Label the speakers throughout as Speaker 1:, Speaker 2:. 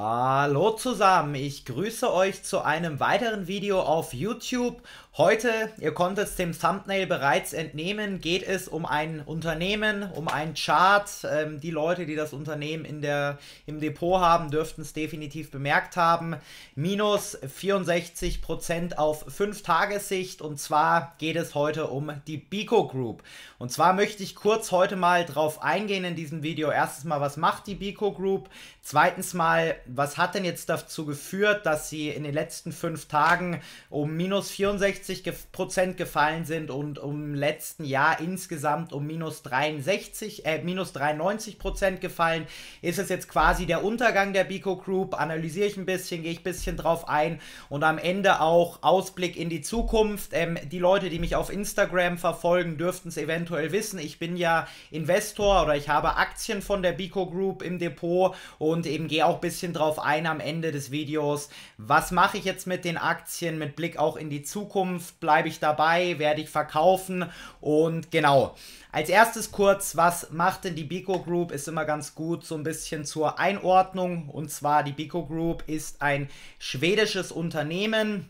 Speaker 1: Hallo zusammen, ich grüße euch zu einem weiteren Video auf YouTube Heute, ihr konntet es dem Thumbnail bereits entnehmen, geht es um ein Unternehmen, um einen Chart. Ähm, die Leute, die das Unternehmen in der, im Depot haben, dürften es definitiv bemerkt haben. Minus 64% auf 5-Tagessicht und zwar geht es heute um die Bico Group. Und zwar möchte ich kurz heute mal drauf eingehen in diesem Video. Erstens mal, was macht die Bico Group? Zweitens mal, was hat denn jetzt dazu geführt, dass sie in den letzten 5 Tagen um minus 64 50 Prozent gefallen sind und im letzten Jahr insgesamt um minus 63, äh, minus 93 Prozent gefallen. Ist es jetzt quasi der Untergang der Bico Group? Analysiere ich ein bisschen, gehe ich ein bisschen drauf ein und am Ende auch Ausblick in die Zukunft. Ähm, die Leute, die mich auf Instagram verfolgen, dürften es eventuell wissen. Ich bin ja Investor oder ich habe Aktien von der Bico Group im Depot und eben gehe auch ein bisschen drauf ein am Ende des Videos. Was mache ich jetzt mit den Aktien mit Blick auch in die Zukunft? Zukunft? Bleibe ich dabei? Werde ich verkaufen? Und genau. Als erstes kurz, was macht denn die Bico Group? Ist immer ganz gut so ein bisschen zur Einordnung. Und zwar die Bico Group ist ein schwedisches Unternehmen,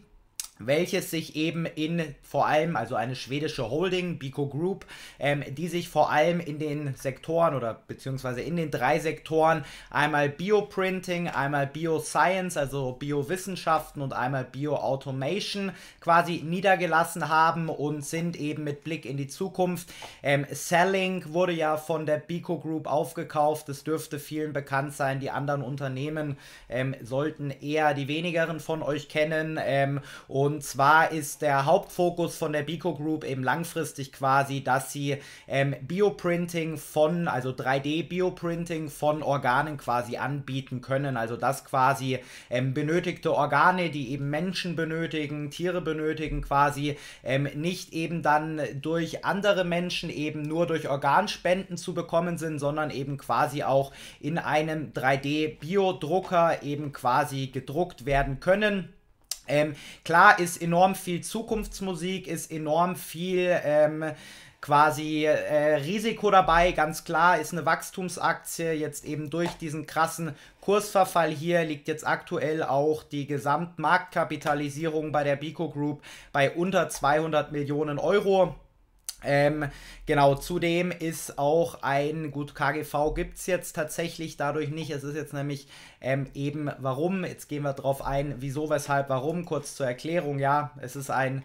Speaker 1: welches sich eben in vor allem, also eine schwedische Holding, Bico Group, ähm, die sich vor allem in den Sektoren oder beziehungsweise in den drei Sektoren einmal Bioprinting, einmal Bioscience, also Biowissenschaften und einmal Bioautomation quasi niedergelassen haben und sind eben mit Blick in die Zukunft. Ähm, Selling wurde ja von der Bico Group aufgekauft, das dürfte vielen bekannt sein. Die anderen Unternehmen ähm, sollten eher die wenigeren von euch kennen. und ähm, und zwar ist der Hauptfokus von der Bico Group eben langfristig quasi, dass sie ähm, Bioprinting von, also 3D-Bioprinting von Organen quasi anbieten können. Also dass quasi ähm, benötigte Organe, die eben Menschen benötigen, Tiere benötigen, quasi ähm, nicht eben dann durch andere Menschen eben nur durch Organspenden zu bekommen sind, sondern eben quasi auch in einem 3D-Biodrucker eben quasi gedruckt werden können. Ähm, klar ist enorm viel Zukunftsmusik, ist enorm viel ähm, quasi äh, Risiko dabei, ganz klar ist eine Wachstumsaktie jetzt eben durch diesen krassen Kursverfall hier liegt jetzt aktuell auch die Gesamtmarktkapitalisierung bei der Bico Group bei unter 200 Millionen Euro. Ähm, genau, zudem ist auch ein, gut, KGV gibt es jetzt tatsächlich dadurch nicht. Es ist jetzt nämlich ähm, eben warum. Jetzt gehen wir drauf ein, wieso, weshalb, warum. Kurz zur Erklärung, ja, es ist ein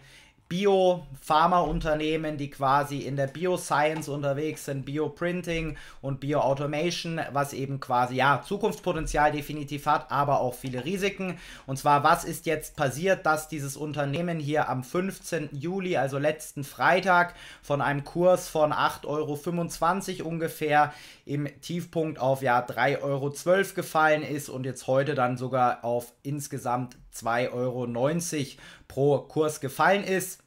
Speaker 1: Bio-Pharma-Unternehmen, die quasi in der Bioscience unterwegs sind, Bioprinting und Bioautomation, was eben quasi ja Zukunftspotenzial definitiv hat, aber auch viele Risiken. Und zwar, was ist jetzt passiert, dass dieses Unternehmen hier am 15. Juli, also letzten Freitag, von einem Kurs von 8,25 Euro ungefähr im Tiefpunkt auf ja 3,12 Euro gefallen ist und jetzt heute dann sogar auf insgesamt 2,90 Euro pro Kurs gefallen ist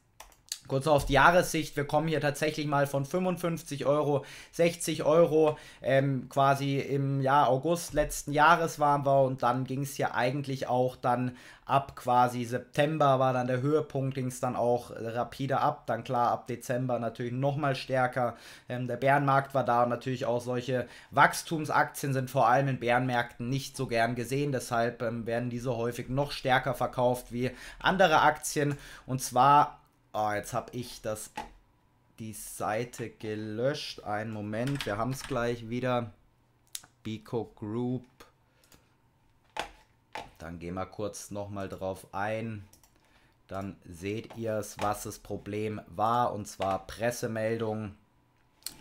Speaker 1: kurz auf die Jahressicht, wir kommen hier tatsächlich mal von 55 Euro, 60 Euro, ähm, quasi im Jahr August letzten Jahres waren wir und dann ging es hier eigentlich auch dann ab quasi September war dann der Höhepunkt, ging es dann auch rapide ab, dann klar ab Dezember natürlich nochmal stärker, ähm, der Bärenmarkt war da und natürlich auch solche Wachstumsaktien sind vor allem in Bärenmärkten nicht so gern gesehen, deshalb ähm, werden diese häufig noch stärker verkauft wie andere Aktien und zwar Oh, jetzt habe ich das die Seite gelöscht. Einen Moment, wir haben es gleich wieder. Bico Group. Dann gehen wir kurz nochmal drauf ein. Dann seht ihr es, was das Problem war. Und zwar Pressemeldungen.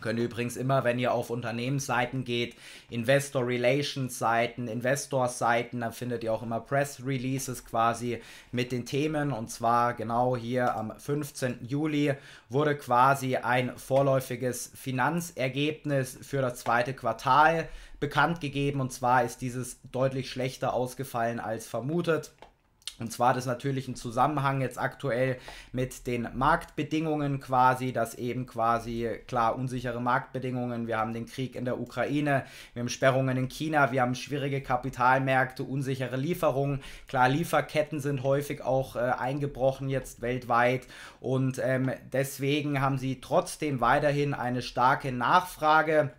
Speaker 1: Könnt ihr übrigens immer, wenn ihr auf Unternehmensseiten geht, Investor Relations Seiten, Investor Seiten, dann findet ihr auch immer Press Releases quasi mit den Themen. Und zwar genau hier am 15. Juli wurde quasi ein vorläufiges Finanzergebnis für das zweite Quartal bekannt gegeben. Und zwar ist dieses deutlich schlechter ausgefallen als vermutet. Und zwar das natürlich ein Zusammenhang jetzt aktuell mit den Marktbedingungen quasi, dass eben quasi klar unsichere Marktbedingungen, wir haben den Krieg in der Ukraine, wir haben Sperrungen in China, wir haben schwierige Kapitalmärkte, unsichere Lieferungen, klar Lieferketten sind häufig auch äh, eingebrochen jetzt weltweit und ähm, deswegen haben sie trotzdem weiterhin eine starke Nachfrage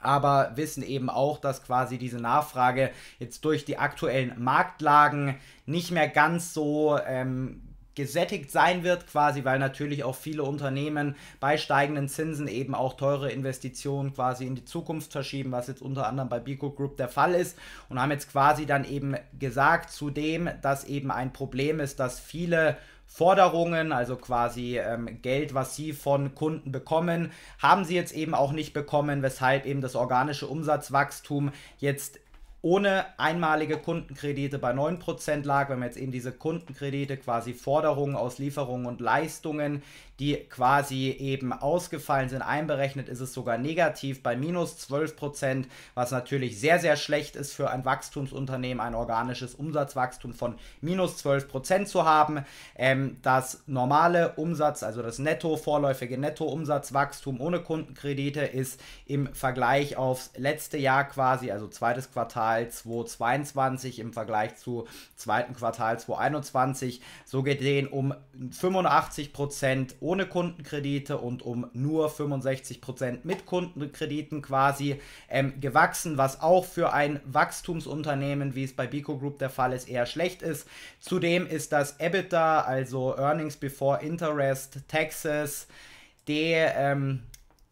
Speaker 1: aber wissen eben auch, dass quasi diese Nachfrage jetzt durch die aktuellen Marktlagen nicht mehr ganz so ähm, gesättigt sein wird, quasi, weil natürlich auch viele Unternehmen bei steigenden Zinsen eben auch teure Investitionen quasi in die Zukunft verschieben, was jetzt unter anderem bei Bico Group der Fall ist und haben jetzt quasi dann eben gesagt zudem, dass eben ein Problem ist, dass viele Forderungen, also quasi ähm, Geld, was sie von Kunden bekommen, haben sie jetzt eben auch nicht bekommen, weshalb eben das organische Umsatzwachstum jetzt ohne einmalige Kundenkredite bei 9% lag, wenn man jetzt eben diese Kundenkredite, quasi Forderungen aus Lieferungen und Leistungen, die quasi eben ausgefallen sind, einberechnet, ist es sogar negativ bei minus 12%, was natürlich sehr, sehr schlecht ist für ein Wachstumsunternehmen, ein organisches Umsatzwachstum von minus 12% zu haben. Ähm, das normale Umsatz, also das netto vorläufige Nettoumsatzwachstum ohne Kundenkredite ist im Vergleich aufs letzte Jahr quasi, also zweites Quartal, Quartal 2022 im Vergleich zu zweiten Quartal 2021. So gesehen um 85% ohne Kundenkredite und um nur 65% mit Kundenkrediten quasi ähm, gewachsen, was auch für ein Wachstumsunternehmen, wie es bei Bico Group der Fall ist, eher schlecht ist. Zudem ist das EBITDA, also Earnings Before Interest, Taxes, D, ähm,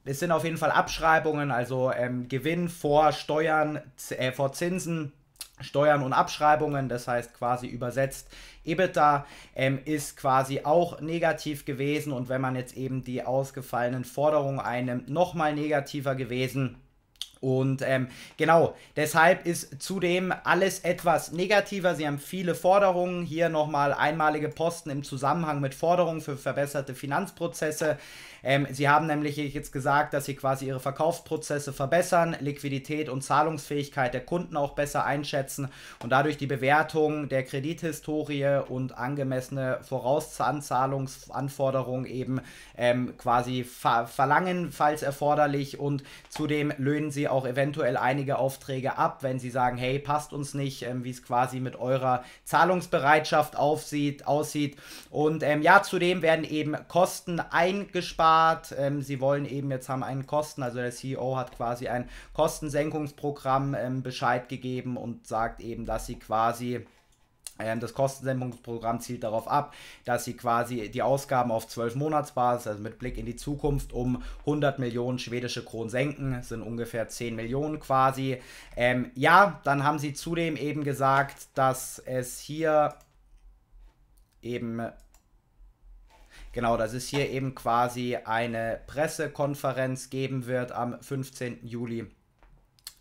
Speaker 1: es sind auf jeden Fall Abschreibungen, also ähm, Gewinn vor Steuern, äh, vor Zinsen. Steuern und Abschreibungen, das heißt quasi übersetzt EBITDA, ähm, ist quasi auch negativ gewesen und wenn man jetzt eben die ausgefallenen Forderungen einnimmt, nochmal negativer gewesen. Und ähm, genau, deshalb ist zudem alles etwas negativer. Sie haben viele Forderungen. Hier nochmal einmalige Posten im Zusammenhang mit Forderungen für verbesserte Finanzprozesse. Ähm, sie haben nämlich jetzt gesagt, dass sie quasi ihre Verkaufsprozesse verbessern, Liquidität und Zahlungsfähigkeit der Kunden auch besser einschätzen und dadurch die Bewertung der Kredithistorie und angemessene Vorauszahlungsanforderungen eben ähm, quasi ver verlangen, falls erforderlich. Und zudem löhnen sie auch eventuell einige Aufträge ab, wenn sie sagen, hey, passt uns nicht, ähm, wie es quasi mit eurer Zahlungsbereitschaft aufsieht, aussieht. Und ähm, ja, zudem werden eben Kosten eingespart. Ähm, sie wollen eben jetzt haben einen Kosten, also der CEO hat quasi ein Kostensenkungsprogramm ähm, Bescheid gegeben und sagt eben, dass sie quasi Ah das Kostensenkungsprogramm zielt darauf ab, dass sie quasi die Ausgaben auf 12 Monatsbasis, also mit Blick in die Zukunft, um 100 Millionen schwedische Kronen senken, das sind ungefähr 10 Millionen quasi. Ähm, ja, dann haben sie zudem eben gesagt, dass es hier eben Genau, dass es hier eben quasi eine Pressekonferenz geben wird am 15. Juli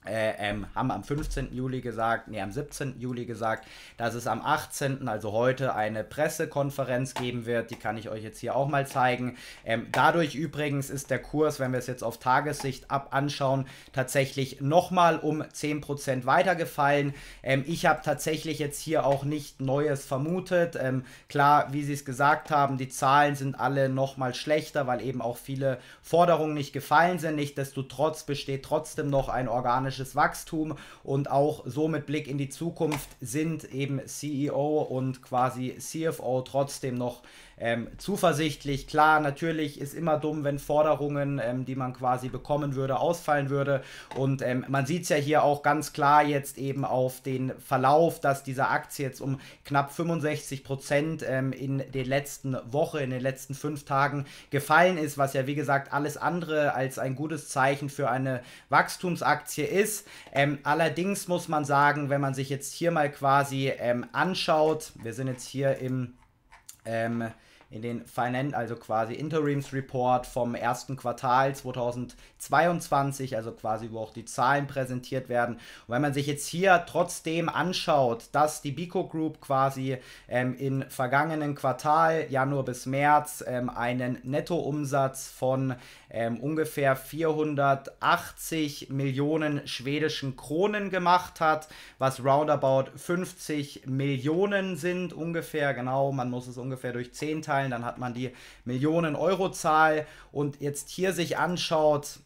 Speaker 1: äh, ähm, haben am 15. Juli gesagt, nee, am 17. Juli gesagt, dass es am 18., also heute, eine Pressekonferenz geben wird. Die kann ich euch jetzt hier auch mal zeigen. Ähm, dadurch übrigens ist der Kurs, wenn wir es jetzt auf Tagessicht ab anschauen, tatsächlich nochmal um 10% weitergefallen. Ähm, ich habe tatsächlich jetzt hier auch nicht Neues vermutet. Ähm, klar, wie Sie es gesagt haben, die Zahlen sind alle nochmal schlechter, weil eben auch viele Forderungen nicht gefallen sind. Nichtsdestotrotz besteht trotzdem noch ein organisches organisches Wachstum und auch so mit Blick in die Zukunft sind eben CEO und quasi CFO trotzdem noch ähm, zuversichtlich. Klar, natürlich ist immer dumm, wenn Forderungen, ähm, die man quasi bekommen würde, ausfallen würde. Und ähm, man sieht es ja hier auch ganz klar jetzt eben auf den Verlauf, dass diese Aktie jetzt um knapp 65 Prozent ähm, in den letzten Woche, in den letzten fünf Tagen gefallen ist, was ja wie gesagt alles andere als ein gutes Zeichen für eine Wachstumsaktie ist. Ähm, allerdings muss man sagen, wenn man sich jetzt hier mal quasi ähm, anschaut, wir sind jetzt hier im ähm, in den Finance, also quasi Interims Report vom ersten Quartal 2022, also quasi wo auch die Zahlen präsentiert werden. Und wenn man sich jetzt hier trotzdem anschaut, dass die Bico Group quasi ähm, im vergangenen Quartal, Januar bis März, ähm, einen Nettoumsatz von ähm, ungefähr 480 Millionen schwedischen Kronen gemacht hat, was roundabout 50 Millionen sind ungefähr, genau, man muss es ungefähr durch 10 teilen, dann hat man die Millionen Euro Zahl und jetzt hier sich anschaut,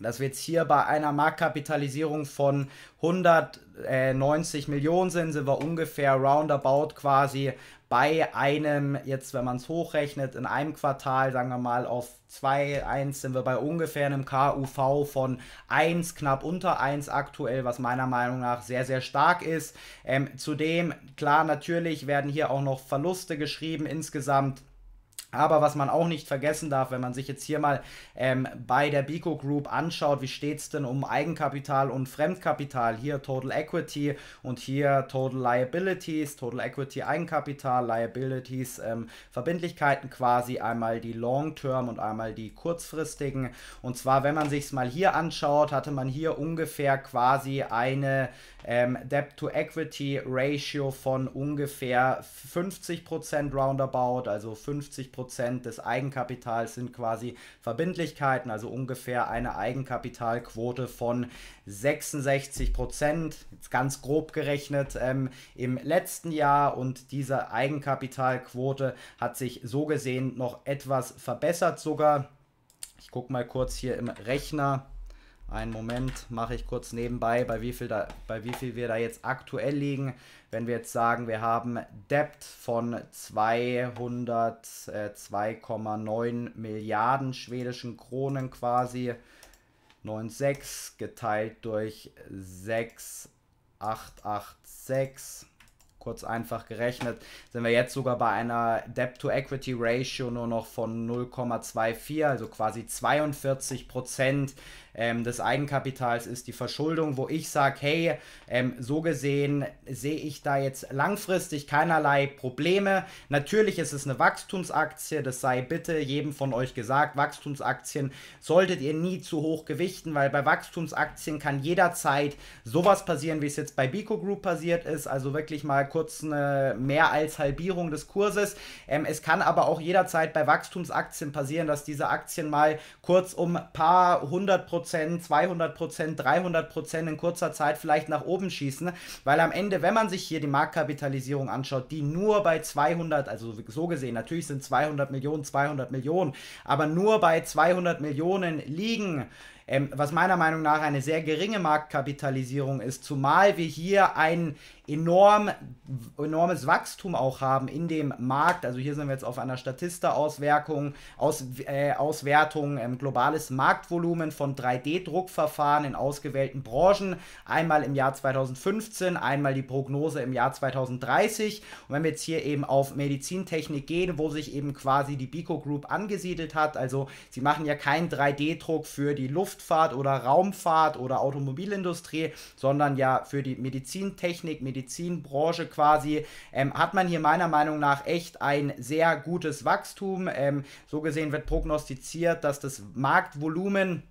Speaker 1: dass wir jetzt hier bei einer Marktkapitalisierung von 190 Millionen sind, sind wir ungefähr roundabout quasi bei einem, jetzt wenn man es hochrechnet, in einem Quartal, sagen wir mal auf 2, 1 sind wir bei ungefähr einem KUV von 1, knapp unter 1 aktuell, was meiner Meinung nach sehr, sehr stark ist. Ähm, zudem, klar, natürlich werden hier auch noch Verluste geschrieben insgesamt aber was man auch nicht vergessen darf, wenn man sich jetzt hier mal ähm, bei der Bico Group anschaut, wie steht es denn um Eigenkapital und Fremdkapital? Hier Total Equity und hier Total Liabilities, Total Equity Eigenkapital, Liabilities, ähm, Verbindlichkeiten quasi, einmal die Long-Term und einmal die kurzfristigen. Und zwar, wenn man sich es mal hier anschaut, hatte man hier ungefähr quasi eine ähm, Debt-to-Equity-Ratio von ungefähr 50% roundabout, also 50% Prozent des Eigenkapitals sind quasi Verbindlichkeiten, also ungefähr eine Eigenkapitalquote von 66 Prozent, jetzt ganz grob gerechnet, ähm, im letzten Jahr. Und diese Eigenkapitalquote hat sich so gesehen noch etwas verbessert sogar. Ich gucke mal kurz hier im Rechner. Einen Moment mache ich kurz nebenbei, bei wie, viel da, bei wie viel wir da jetzt aktuell liegen. Wenn wir jetzt sagen, wir haben Debt von 202,9 äh, Milliarden schwedischen Kronen quasi. 9,6 geteilt durch 6,886 kurz einfach gerechnet, sind wir jetzt sogar bei einer Debt-to-Equity-Ratio nur noch von 0,24, also quasi 42 Prozent ähm, des Eigenkapitals ist die Verschuldung, wo ich sage, hey, ähm, so gesehen sehe ich da jetzt langfristig keinerlei Probleme. Natürlich ist es eine Wachstumsaktie, das sei bitte jedem von euch gesagt, Wachstumsaktien solltet ihr nie zu hoch gewichten, weil bei Wachstumsaktien kann jederzeit sowas passieren, wie es jetzt bei Bico Group passiert ist, also wirklich mal kurz eine mehr als Halbierung des Kurses. Ähm, es kann aber auch jederzeit bei Wachstumsaktien passieren, dass diese Aktien mal kurz um ein paar hundert Prozent Prozent, 200 Prozent, 300 Prozent in kurzer Zeit vielleicht nach oben schießen, weil am Ende, wenn man sich hier die Marktkapitalisierung anschaut, die nur bei 200, also so gesehen, natürlich sind 200 Millionen 200 Millionen, aber nur bei 200 Millionen liegen ähm, was meiner Meinung nach eine sehr geringe Marktkapitalisierung ist, zumal wir hier ein enorm, enormes Wachstum auch haben in dem Markt. Also hier sind wir jetzt auf einer Statista-Auswertung, aus, äh, Auswertung, ähm, globales Marktvolumen von 3D-Druckverfahren in ausgewählten Branchen, einmal im Jahr 2015, einmal die Prognose im Jahr 2030. Und wenn wir jetzt hier eben auf Medizintechnik gehen, wo sich eben quasi die Bico Group angesiedelt hat, also sie machen ja keinen 3D-Druck für die Luft, Luftfahrt oder Raumfahrt oder Automobilindustrie, sondern ja für die Medizintechnik, Medizinbranche quasi, ähm, hat man hier meiner Meinung nach echt ein sehr gutes Wachstum. Ähm, so gesehen wird prognostiziert, dass das Marktvolumen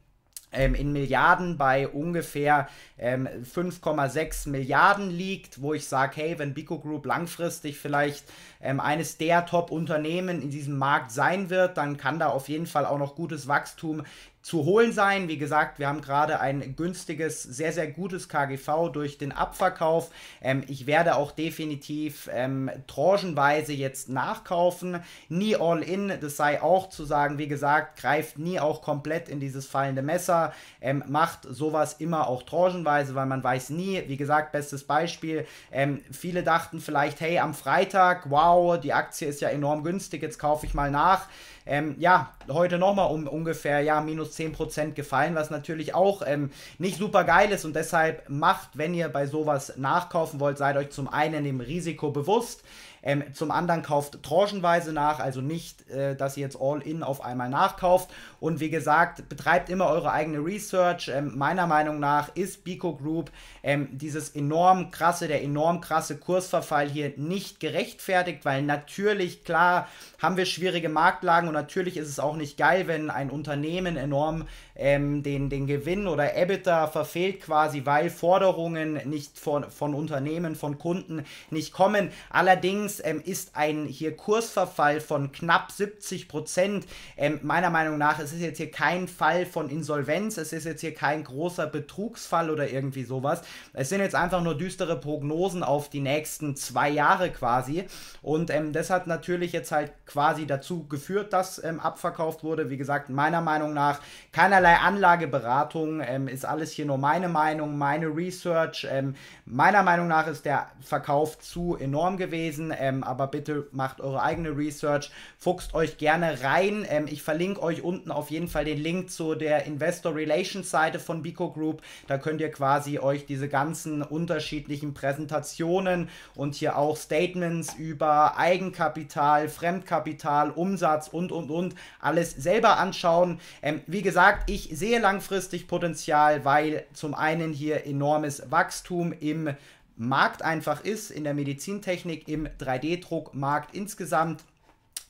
Speaker 1: ähm, in Milliarden bei ungefähr ähm, 5,6 Milliarden liegt, wo ich sage, hey, wenn Bico Group langfristig vielleicht ähm, eines der Top-Unternehmen in diesem Markt sein wird, dann kann da auf jeden Fall auch noch gutes Wachstum zu holen sein. Wie gesagt, wir haben gerade ein günstiges, sehr, sehr gutes KGV durch den Abverkauf. Ähm, ich werde auch definitiv ähm, tranchenweise jetzt nachkaufen. Nie all in, das sei auch zu sagen, wie gesagt, greift nie auch komplett in dieses fallende Messer. Ähm, macht sowas immer auch tranchenweise, weil man weiß nie. Wie gesagt, bestes Beispiel. Ähm, viele dachten vielleicht, hey, am Freitag, wow, die Aktie ist ja enorm günstig, jetzt kaufe ich mal nach. Ähm, ja, heute nochmal um ungefähr, ja, minus 10% gefallen, was natürlich auch ähm, nicht super geil ist und deshalb macht, wenn ihr bei sowas nachkaufen wollt, seid euch zum einen dem Risiko bewusst, ähm, zum anderen kauft tranchenweise nach, also nicht, äh, dass ihr jetzt all in auf einmal nachkauft und wie gesagt, betreibt immer eure eigene Research. Ähm, meiner Meinung nach ist Bico Group ähm, dieses enorm krasse, der enorm krasse Kursverfall hier nicht gerechtfertigt, weil natürlich, klar, haben wir schwierige Marktlagen und natürlich ist es auch nicht geil, wenn ein Unternehmen enorm ähm, den, den Gewinn oder EBITDA verfehlt quasi, weil Forderungen nicht von, von Unternehmen, von Kunden nicht kommen. Allerdings ähm, ist ein hier Kursverfall von knapp 70 Prozent ähm, meiner Meinung nach ist es ist jetzt hier kein Fall von Insolvenz, es ist jetzt hier kein großer Betrugsfall oder irgendwie sowas. Es sind jetzt einfach nur düstere Prognosen auf die nächsten zwei Jahre quasi. Und ähm, das hat natürlich jetzt halt quasi dazu geführt, dass ähm, abverkauft wurde. Wie gesagt, meiner Meinung nach keinerlei Anlageberatung, ähm, ist alles hier nur meine Meinung, meine Research. Ähm, meiner Meinung nach ist der Verkauf zu enorm gewesen, ähm, aber bitte macht eure eigene Research, fuchst euch gerne rein. Ähm, ich verlinke euch unten auf auf jeden Fall den Link zu der Investor Relations Seite von Bico Group. Da könnt ihr quasi euch diese ganzen unterschiedlichen Präsentationen und hier auch Statements über Eigenkapital, Fremdkapital, Umsatz und, und, und alles selber anschauen. Ähm, wie gesagt, ich sehe langfristig Potenzial, weil zum einen hier enormes Wachstum im Markt einfach ist, in der Medizintechnik, im 3D-Druckmarkt insgesamt.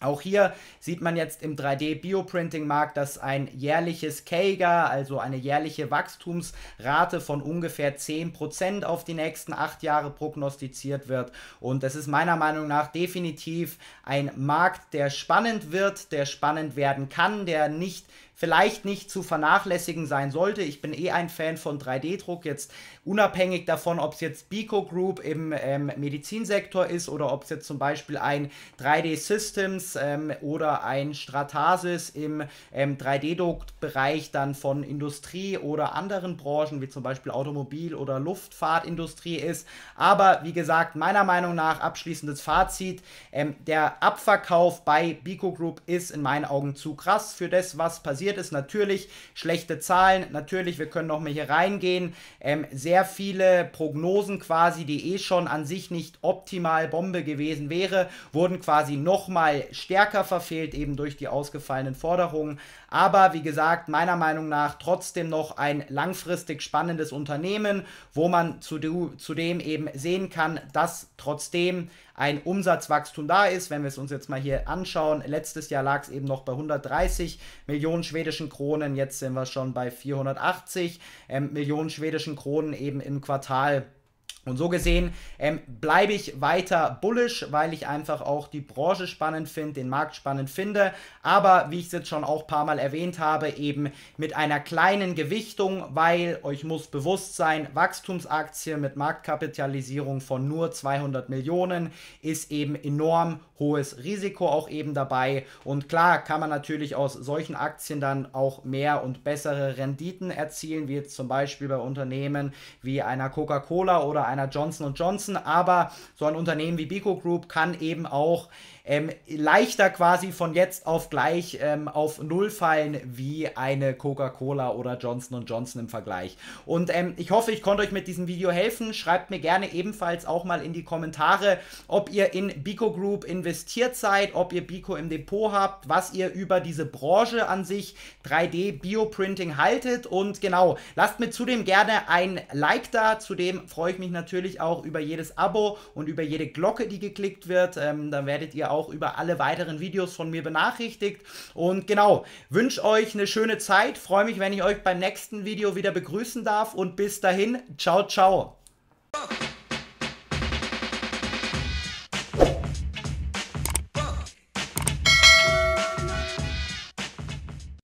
Speaker 1: Auch hier sieht man jetzt im 3D-Bioprinting-Markt, dass ein jährliches CAGR, also eine jährliche Wachstumsrate von ungefähr 10% auf die nächsten acht Jahre prognostiziert wird. Und das ist meiner Meinung nach definitiv ein Markt, der spannend wird, der spannend werden kann, der nicht vielleicht nicht zu vernachlässigen sein sollte. Ich bin eh ein Fan von 3D-Druck, jetzt unabhängig davon, ob es jetzt Bico Group im ähm, Medizinsektor ist oder ob es jetzt zum Beispiel ein 3D Systems ähm, oder ein Stratasis im ähm, 3D-Druck-Bereich dann von Industrie oder anderen Branchen, wie zum Beispiel Automobil- oder Luftfahrtindustrie ist. Aber wie gesagt, meiner Meinung nach abschließendes Fazit, ähm, der Abverkauf bei Bico Group ist in meinen Augen zu krass für das, was passiert passiert ist. Natürlich schlechte Zahlen, natürlich, wir können noch mal hier reingehen. Ähm, sehr viele Prognosen quasi, die eh schon an sich nicht optimal Bombe gewesen wäre, wurden quasi noch mal stärker verfehlt, eben durch die ausgefallenen Forderungen. Aber wie gesagt, meiner Meinung nach trotzdem noch ein langfristig spannendes Unternehmen, wo man zudem eben sehen kann, dass trotzdem ein Umsatzwachstum da ist. Wenn wir es uns jetzt mal hier anschauen, letztes Jahr lag es eben noch bei 130 Millionen schwedischen Kronen, jetzt sind wir schon bei 480 ähm, Millionen schwedischen Kronen eben im Quartal und so gesehen ähm, bleibe ich weiter bullish, weil ich einfach auch die Branche spannend finde, den Markt spannend finde. Aber wie ich es jetzt schon auch ein paar Mal erwähnt habe, eben mit einer kleinen Gewichtung, weil euch muss bewusst sein, Wachstumsaktie mit Marktkapitalisierung von nur 200 Millionen ist eben enorm hohes Risiko auch eben dabei. Und klar kann man natürlich aus solchen Aktien dann auch mehr und bessere Renditen erzielen, wie jetzt zum Beispiel bei Unternehmen wie einer Coca-Cola oder einer einer Johnson Johnson, aber so ein Unternehmen wie Bico Group kann eben auch ähm, leichter quasi von jetzt auf gleich ähm, auf Null fallen wie eine Coca-Cola oder Johnson Johnson im Vergleich. Und ähm, ich hoffe, ich konnte euch mit diesem Video helfen. Schreibt mir gerne ebenfalls auch mal in die Kommentare, ob ihr in Bico Group investiert seid, ob ihr Bico im Depot habt, was ihr über diese Branche an sich 3D Bioprinting haltet. Und genau, lasst mir zudem gerne ein Like da. Zudem freue ich mich natürlich auch über jedes Abo und über jede Glocke, die geklickt wird. Ähm, dann werdet ihr auch auch über alle weiteren Videos von mir benachrichtigt. Und genau, wünsche euch eine schöne Zeit. Freue mich, wenn ich euch beim nächsten Video wieder begrüßen darf. Und bis dahin, ciao, ciao.